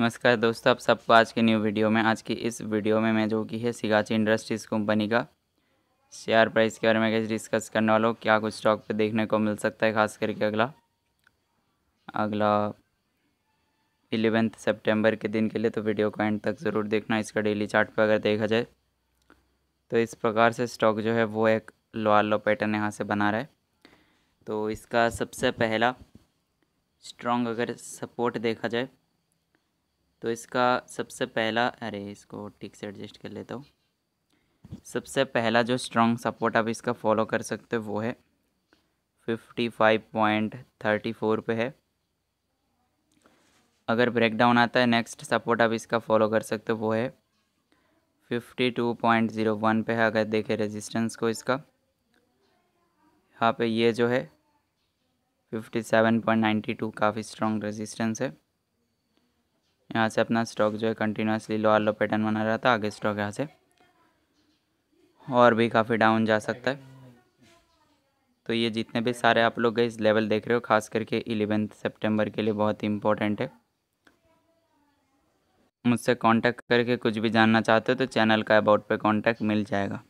नमस्कार दोस्तों आप सबको आज के न्यू वीडियो में आज की इस वीडियो में मैं जो कि है सिगाची इंडस्ट्रीज़ कंपनी का शेयर प्राइस के बारे में कैसे डिस्कस करने वाला हूँ क्या कुछ स्टॉक पे देखने को मिल सकता है खास करके अगला अगला एलेवेंथ सितंबर के दिन के लिए तो वीडियो को एंड तक ज़रूर देखना इसका डेली चार्ट अगर देखा जाए तो इस प्रकार से स्टॉक जो है वो एक लोअर लो पैटर्न यहाँ से बना रहा है तो इसका सबसे पहला स्ट्रॉन्ग अगर सपोर्ट देखा जाए तो इसका सबसे पहला अरे इसको ठीक से एडजस्ट कर लेता हूँ सबसे पहला जो स्ट्रॉन्ग सपोर्ट आप इसका फॉलो कर सकते हो वो है fifty five point thirty four पे है अगर ब्रेकडाउन आता है नेक्स्ट सपोर्ट आप इसका फॉलो कर सकते हो वो है fifty two point zero one पे है अगर देखें रेजिस्टेंस को इसका यहाँ पे ये जो है fifty seven point ninety two काफ़ी स्ट्रॉन्ग रेजिस्टेंस है यहाँ से अपना स्टॉक जो है कंटिन्यूसली लोअर लो पैटर्न बना रहा था आगे स्टॉक यहाँ से और भी काफ़ी डाउन जा सकता है तो ये जितने भी सारे आप लोग इस लेवल देख रहे हो खास करके इलेवेंथ सेप्टेम्बर के लिए बहुत ही इम्पोर्टेंट है मुझसे कांटेक्ट करके कुछ भी जानना चाहते हो तो चैनल का अबाउट पे कांटेक्ट मिल जाएगा